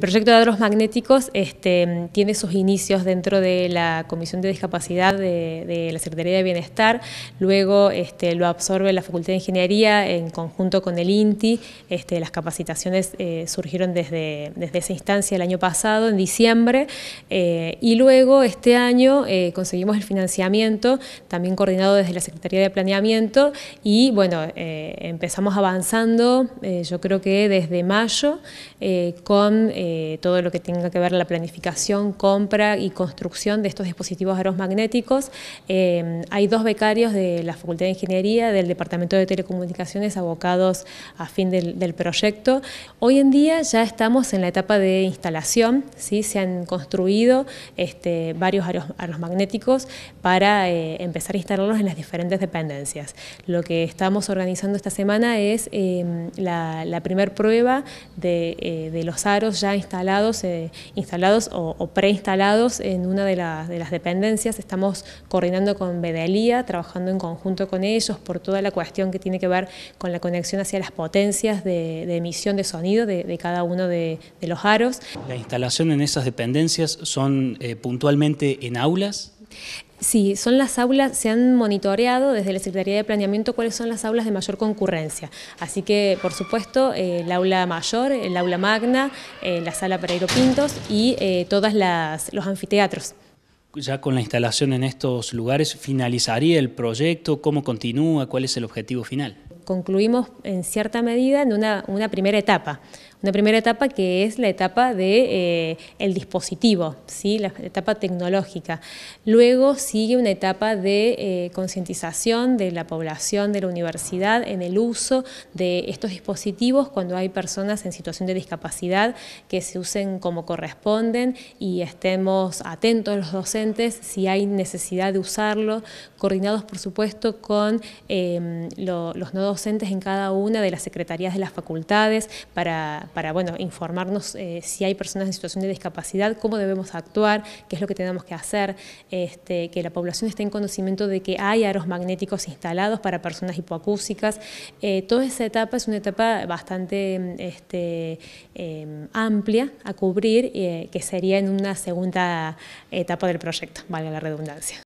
El proyecto de Adros Magnéticos este, tiene sus inicios dentro de la Comisión de Discapacidad de, la Secretaría de Bienestar, luego este, lo absorbe la Facultad de Ingeniería en conjunto con el INTI, este, las capacitaciones eh, surgieron desde, desde, esa instancia el año pasado, en diciembre, eh, y luego este año eh, conseguimos el financiamiento, también coordinado desde la Secretaría de Planeamiento, y bueno, empezamos avanzando, yo creo que desde mayo, con eh, todo lo que tenga que ver la planificación, compra y construcción de estos dispositivos aeromagnéticos. Eh, hay dos becarios de la Facultad de Ingeniería, del Departamento de Telecomunicaciones, abocados a fin del, proyecto. Hoy en día ya estamos en la etapa de instalación, ¿sí? se han construido este, varios aros magnéticos para eh, empezar a instalarlos en las diferentes dependencias. Lo que estamos organizando esta semana es em, la, primera prueba eh, de, los aros ya instalados, eh, instalados o, preinstalados en una de, las dependencias. Estamos coordinando con Bedelía, trabajando en conjunto con ellos por toda la cuestión que tiene que ver con la conexión hacia las potencias de, emisión de sonido de, cada uno de, los aros. ¿La instalación en esas dependencias son eh, puntualmente en aulas? Sí, son las aulas, se han monitoreado desde la Secretaría de Planeamiento cuáles son las aulas de mayor concurrencia. Así que, por supuesto, eh, el aula mayor, el aula magna, eh, la sala Pereiro Pintos y eh, todos los anfiteatros. Ya con la instalación en estos lugares, ¿finalizaría el proyecto? ¿Cómo continúa? ¿Cuál es el objetivo final? Concluimos en cierta medida en una primera etapa. Una primera etapa que es la etapa de, eh, el dispositivo, ¿sí? la etapa tecnológica. Luego sigue una etapa de eh, concientización de la población de la universidad en el uso de estos dispositivos cuando hay personas en situación de discapacidad que se usen como corresponden y estemos atentos los docentes si hay necesidad de usarlo, coordinados por supuesto con eh, los no docentes en cada una de las secretarías de las facultades para para bueno, informarnos eh, si hay personas en situación de discapacidad, cómo debemos actuar, qué es lo que tenemos que hacer, este, que la población esté en conocimiento de que hay aros magnéticos instalados para personas hipoacúsicas. Eh, toda esa etapa es una etapa bastante este, em, amplia a cubrir, eh, que sería en una segunda etapa del proyecto, valga la redundancia.